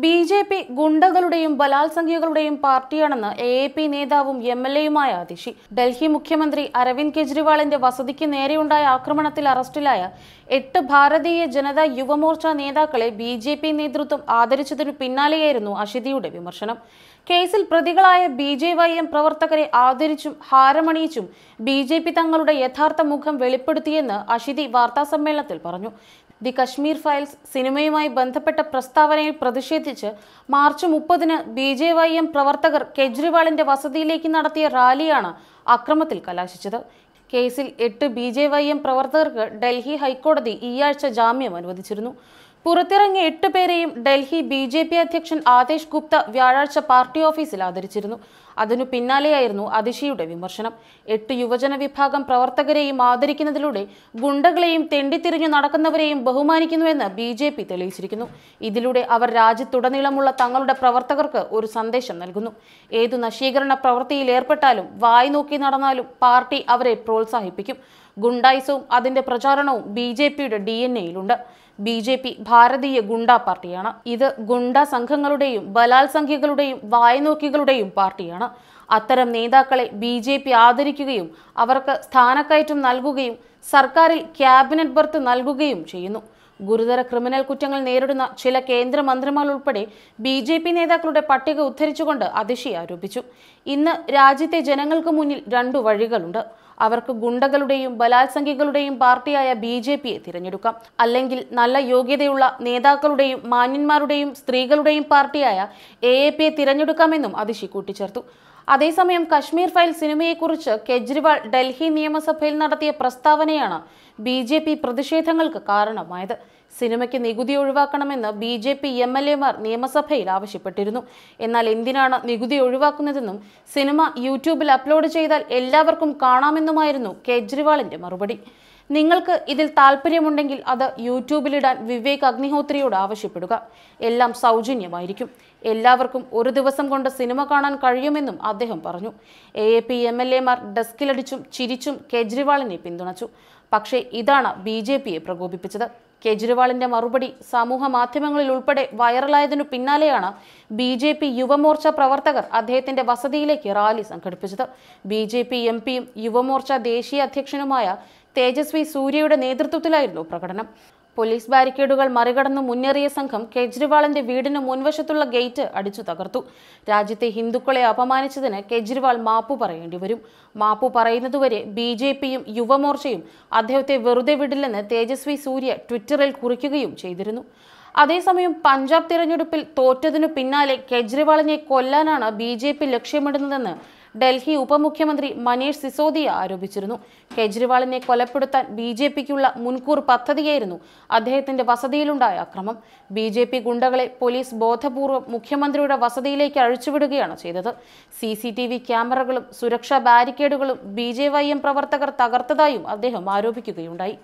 B J P ഗുണ്ടകളുടെയും ബലാത്സംഖ്യകളുടെയും പാർട്ടിയാണെന്ന് എ എ പി നേതാവും എം എൽ എയുമായ അതിഷി ഡൽഹി മുഖ്യമന്ത്രി അരവിന്ദ് കെജ്രിവാളിന്റെ വസതിക്ക് നേരെയുണ്ടായ ആക്രമണത്തിൽ അറസ്റ്റിലായ എട്ട് ഭാരതീയ ജനതാ യുവമോർച്ച നേതാക്കളെ ബി ജെ പി നേതൃത്വം ആദരിച്ചതിനു പിന്നാലെയായിരുന്നു അഷിതിയുടെ വിമർശനം കേസിൽ പ്രതികളായ ബി ജെ വൈ എം പ്രവർത്തകരെ ആദരിച്ചും ഹാരമണിയിച്ചും ബി ജെ പി തങ്ങളുടെ യഥാർത്ഥ മുഖം വെളിപ്പെടുത്തിയെന്ന് അഷിതി വാർത്താസമ്മേളനത്തിൽ പറഞ്ഞു ദി കശ്മീർ ഫയൽസ് സിനിമയുമായി ബന്ധപ്പെട്ട പ്രസ്താവനയിൽ പ്രതിഷേധിച്ച് മാർച്ച് മുപ്പതിന് ബി ജെ വൈ എം പ്രവർത്തകർ കെജ്രിവാളിന്റെ വസതിയിലേക്ക് നടത്തിയ റാലിയാണ് അക്രമത്തിൽ കലാശിച്ചത് കേസിൽ എട്ട് ബി ജെ വൈ എം പ്രവർത്തകർക്ക് ഡൽഹി ഹൈക്കോടതി ഈയാഴ്ച ജാമ്യം അനുവദിച്ചിരുന്നു പുറത്തിറങ്ങിയ എട്ട് പേരെയും ഡൽഹി ബി ജെ പി അധ്യക്ഷൻ ആദേശ് ഗുപ്ത വ്യാഴാഴ്ച പാർട്ടി ഓഫീസിൽ ആദരിച്ചിരുന്നു അതിനു പിന്നാലെയായിരുന്നു അതിഷിയുടെ വിമർശനം എട്ട് യുവജന വിഭാഗം പ്രവർത്തകരെയും ആദരിക്കുന്നതിലൂടെ ഗുണ്ടകളെയും തെണ്ടിത്തിരിഞ്ഞു നടക്കുന്നവരെയും ബഹുമാനിക്കുന്നുവെന്ന് ബി ജെ പി തെളിയിച്ചിരിക്കുന്നു ഇതിലൂടെ അവർ രാജ്യത്തുടനീളമുള്ള തങ്ങളുടെ പ്രവർത്തകർക്ക് ഒരു സന്ദേശം നൽകുന്നു ഏതു നശീകരണ പ്രവൃത്തിയിൽ ഏർപ്പെട്ടാലും വായി നോക്കി നടന്നാലും പാർട്ടി അവരെ പ്രോത്സാഹിപ്പിക്കും ഗുണ്ടായിസവും അതിന്റെ പ്രചാരണവും ബി ജെ പിയുടെ ഡി എൻ എയിലുണ്ട് ബി ജെ പി ഭാരതീയ ഗുണ്ട പാർട്ടിയാണ് ഇത് ഗുണ്ട സംഘങ്ങളുടെയും ബലാത്സംഖ്യകളുടെയും വായനോക്കികളുടെയും പാർട്ടിയാണ് അത്തരം നേതാക്കളെ ബി ജെ പി ആദരിക്കുകയും അവർക്ക് സ്ഥാനക്കയറ്റം നൽകുകയും സർക്കാരിൽ ക്യാബിനറ്റ് ബർത്ത് നൽകുകയും ചെയ്യുന്നു ഗുരുതര ക്രിമിനൽ കുറ്റങ്ങൾ നേരിടുന്ന ചില കേന്ദ്രമന്ത്രിമാർ ഉൾപ്പെടെ ബി ജെ പി നേതാക്കളുടെ പട്ടിക ഉദ്ധരിച്ചുകൊണ്ട് അതിശി ആരോപിച്ചു ഇന്ന് രാജ്യത്തെ ജനങ്ങൾക്ക് മുന്നിൽ രണ്ടു വഴികളുണ്ട് അവർക്ക് ഗുണ്ടകളുടെയും ബലാത്സംഗികളുടെയും പാർട്ടിയായ ബി ജെ പിയെ തിരഞ്ഞെടുക്കാം അല്ലെങ്കിൽ നല്ല യോഗ്യതയുള്ള നേതാക്കളുടെയും മാന്യന്മാരുടെയും സ്ത്രീകളുടെയും പാർട്ടിയായ എ എ പിയെ തിരഞ്ഞെടുക്കാമെന്നും അതിശി കൂട്ടിച്ചേർത്തു അതേസമയം കശ്മീർ ഫയൽ സിനിമയെക്കുറിച്ച് കെജ്രിവാൾ ഡൽഹി നിയമസഭയിൽ നടത്തിയ പ്രസ്താവനയാണ് ബി പ്രതിഷേധങ്ങൾക്ക് കാരണമായത് സിനിമയ്ക്ക് നികുതി ഒഴിവാക്കണമെന്ന് B J P M L മാർ നിയമസഭയിൽ ആവശ്യപ്പെട്ടിരുന്നു എന്നാൽ എന്തിനാണ് നികുതി ഒഴിവാക്കുന്നതെന്നും സിനിമ യൂട്യൂബിൽ അപ്ലോഡ് ചെയ്താൽ എല്ലാവർക്കും കാണാമെന്നുമായിരുന്നു കേജ്രിവാളിന്റെ മറുപടി നിങ്ങൾക്ക് ഇതിൽ താല്പര്യമുണ്ടെങ്കിൽ അത് യൂട്യൂബിലിടാൻ വിവേക് അഗ്നിഹോത്രിയോട് ആവശ്യപ്പെടുക എല്ലാം സൗജന്യമായിരിക്കും എല്ലാവർക്കും ഒരു ദിവസം കൊണ്ട് സിനിമ കാണാൻ കഴിയുമെന്നും അദ്ദേഹം പറഞ്ഞു A A P M L മാർ ഡെസ്കിലടിച്ചും ചിരിച്ചും കേജ്രിവാളിനെ പിന്തുണച്ചു പക്ഷേ ഇതാണ് ബി ജെ പിയെ പ്രകോപിപ്പിച്ചത് കേജ്രിവാളിന്റെ മറുപടി സമൂഹ മാധ്യമങ്ങളിൽ ഉൾപ്പെടെ വൈറലായതിനു പിന്നാലെയാണ് ബി ജെ പി യുവമോർച്ച പ്രവർത്തകർ അദ്ദേഹത്തിന്റെ വസതിയിലേക്ക് റാലി സംഘടിപ്പിച്ചത് ബി ജെ പി എം പിയും യുവമോർച്ച ദേശീയ അധ്യക്ഷനുമായ തേജസ്വി സൂര്യയുടെ നേതൃത്വത്തിലായിരുന്നു പ്രകടനം പോലീസ് ബാരിക്കേഡുകൾ മറികടന്ന് മുന്നേറിയ സംഘം കെജ്രിവാളിന്റെ വീടിന് മുൻവശത്തുള്ള ഗേറ്റ് അടിച്ചു തകർത്തു രാജ്യത്തെ ഹിന്ദുക്കളെ അപമാനിച്ചതിന് കെജ്രിവാൾ മാപ്പു പറയേണ്ടി വരും മാപ്പു പറയുന്നതുവരെ ബി ജെ പിയും യുവമോർച്ചയും അദ്ദേഹത്തെ വെറുതെ വിടില്ലെന്ന് തേജസ്വി സൂര്യ ട്വിറ്ററിൽ കുറിക്കുകയും ചെയ്തിരുന്നു അതേസമയം പഞ്ചാബ് തിരഞ്ഞെടുപ്പിൽ തോറ്റതിനു പിന്നാലെ കെജ്രിവാളിനെ കൊല്ലാനാണ് ബി ജെ പി ലക്ഷ്യമിടുന്നതെന്ന് ഡൽഹി ഉപമുഖ്യമന്ത്രി മനീഷ് സിസോദിയ ആരോപിച്ചിരുന്നു കെജ്രിവാളിനെ കൊലപ്പെടുത്താൻ ബി ജെ പിക്കുള്ള മുൻകൂർ പദ്ധതിയായിരുന്നു അദ്ദേഹത്തിന്റെ വസതിയിലുണ്ടായ അക്രമം ബി ജെ പി ഗുണ്ടകളെ പോലീസ് ബോധപൂർവ്വം മുഖ്യമന്ത്രിയുടെ വസതിയിലേക്ക് അഴിച്ചുവിടുകയാണ് ചെയ്തത് സി സി ടി വി ക്യാമറകളും സുരക്ഷാ ബാരിക്കേഡുകളും ബി ജെ വൈ എം പ്രവർത്തകർ തകർത്തതായും അദ്ദേഹം ആരോപിക്കുകയുണ്ടായി